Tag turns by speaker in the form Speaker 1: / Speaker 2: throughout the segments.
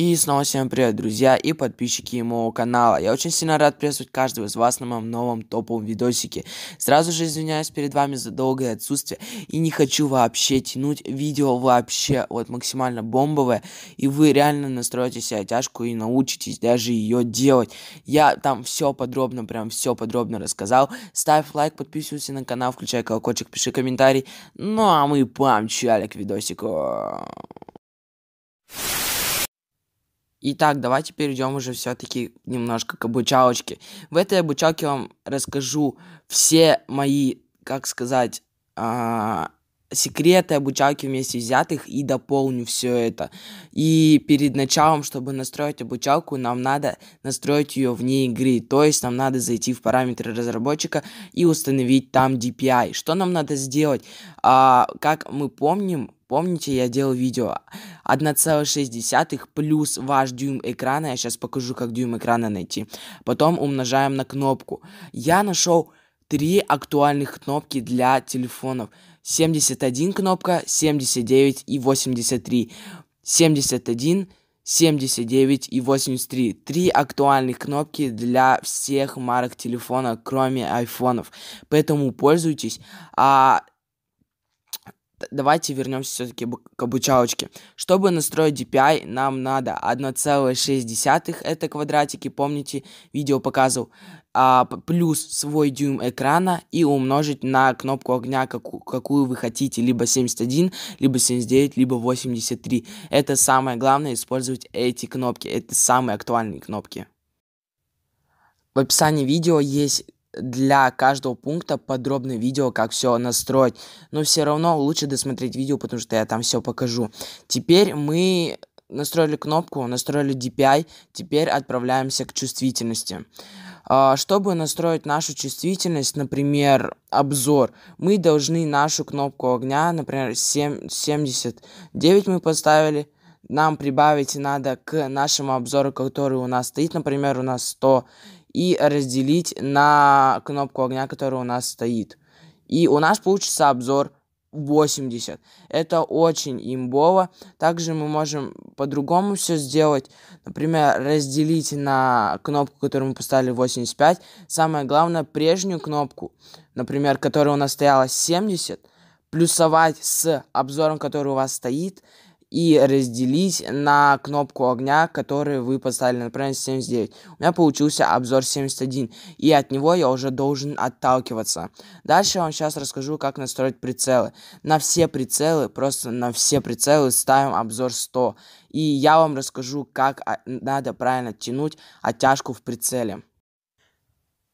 Speaker 1: И снова всем привет, друзья и подписчики моего канала. Я очень сильно рад приветствовать каждого из вас на моем новом топовом видосике. Сразу же извиняюсь перед вами за долгое отсутствие и не хочу вообще тянуть видео вообще вот максимально бомбовое. И вы реально настроите себе тяжку и научитесь даже ее делать. Я там все подробно, прям все подробно рассказал. Ставь лайк, подписывайся на канал, включай колокольчик, пиши комментарий. Ну а мы помчали к видосику. Итак, давайте перейдем уже все-таки немножко к обучалочке. В этой обучалке я вам расскажу все мои, как сказать, а, секреты обучалки вместе взятых и дополню все это. И перед началом, чтобы настроить обучалку, нам надо настроить ее вне игры. То есть нам надо зайти в параметры разработчика и установить там DPI. Что нам надо сделать? А, как мы помним, Помните, я делал видео 1,6 плюс ваш дюйм экрана. Я сейчас покажу, как дюйм экрана найти. Потом умножаем на кнопку. Я нашел три актуальных кнопки для телефонов. 71 кнопка, 79 и 83. 71, 79 и 83. Три актуальных кнопки для всех марок телефона, кроме айфонов. Поэтому пользуйтесь. А давайте вернемся все-таки к обучалочке. Чтобы настроить DPI, нам надо 1,6, это квадратики, помните, видео показывал, а, плюс свой дюйм экрана и умножить на кнопку огня, как, какую вы хотите, либо 71, либо 79, либо 83. Это самое главное, использовать эти кнопки, это самые актуальные кнопки. В описании видео есть для каждого пункта подробное видео, как все настроить. Но все равно лучше досмотреть видео, потому что я там все покажу. Теперь мы настроили кнопку, настроили DPI, теперь отправляемся к чувствительности. А, чтобы настроить нашу чувствительность, например, обзор, мы должны нашу кнопку огня, например, 7, 79 мы поставили, нам прибавить надо к нашему обзору, который у нас стоит, например, у нас 100 и разделить на кнопку огня, которая у нас стоит. И у нас получится обзор 80. Это очень имбово. Также мы можем по-другому все сделать. Например, разделить на кнопку, которую мы поставили 85. Самое главное, прежнюю кнопку, например, которая у нас стояла 70, плюсовать с обзором, который у вас стоит, и разделить на кнопку огня, которую вы поставили, например, 79. У меня получился обзор 71, и от него я уже должен отталкиваться. Дальше я вам сейчас расскажу, как настроить прицелы. На все прицелы, просто на все прицелы ставим обзор 100. И я вам расскажу, как а, надо правильно тянуть оттяжку в прицеле.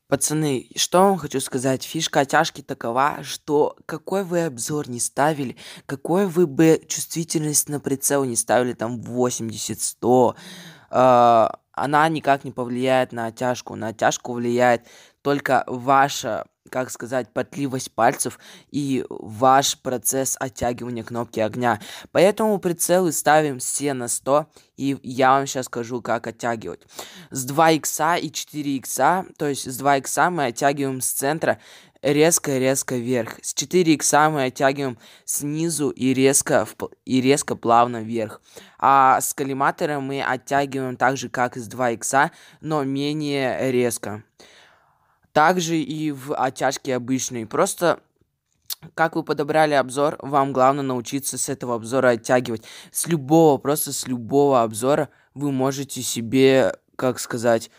Speaker 1: Пацаны, что вам хочу сказать? Фишка оттяжки такова, что какой вы обзор не ставили, какой вы бы чувствительность на прицел не ставили, там 80, 100, э, она никак не повлияет на оттяжку. На оттяжку влияет только ваша, как сказать, потливость пальцев и ваш процесс оттягивания кнопки огня. Поэтому прицелы ставим все на 100, и я вам сейчас скажу, как оттягивать. С 2 икса и 4 икса, то есть с 2 икса мы оттягиваем с центра резко-резко вверх. С 4 икса мы оттягиваем снизу и резко, и резко плавно вверх. А с коллиматора мы оттягиваем так же, как и с 2 икса, но менее резко. Также и в оттяжке обычной. Просто как вы подобрали обзор, вам главное научиться с этого обзора оттягивать. С любого, просто с любого обзора вы можете себе, как сказать,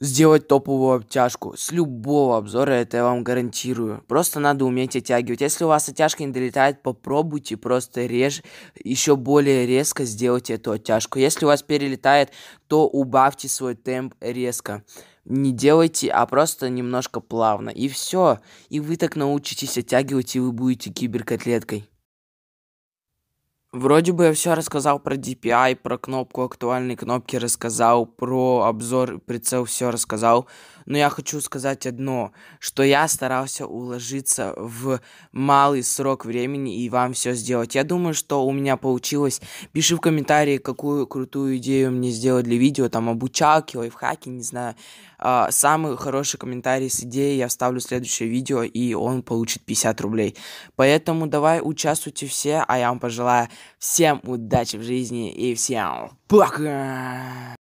Speaker 1: сделать топовую обтяжку. С любого обзора это я вам гарантирую. Просто надо уметь оттягивать. Если у вас оттяжка не долетает, попробуйте просто реж, еще более резко сделать эту оттяжку. Если у вас перелетает, то убавьте свой темп резко. Не делайте, а просто немножко плавно. И все. И вы так научитесь оттягивать, и вы будете киберкотлеткой. Вроде бы я все рассказал про DPI, про кнопку актуальной кнопки рассказал, про обзор прицел все рассказал. Но я хочу сказать одно, что я старался уложиться в малый срок времени и вам все сделать. Я думаю, что у меня получилось. Пиши в комментарии, какую крутую идею мне сделать для видео, там обучалки, лайфхаки, не знаю. А, самый хороший комментарий с идеей я вставлю в следующее видео, и он получит 50 рублей. Поэтому давай участвуйте все, а я вам пожелаю Всем удачи в жизни и всем пока!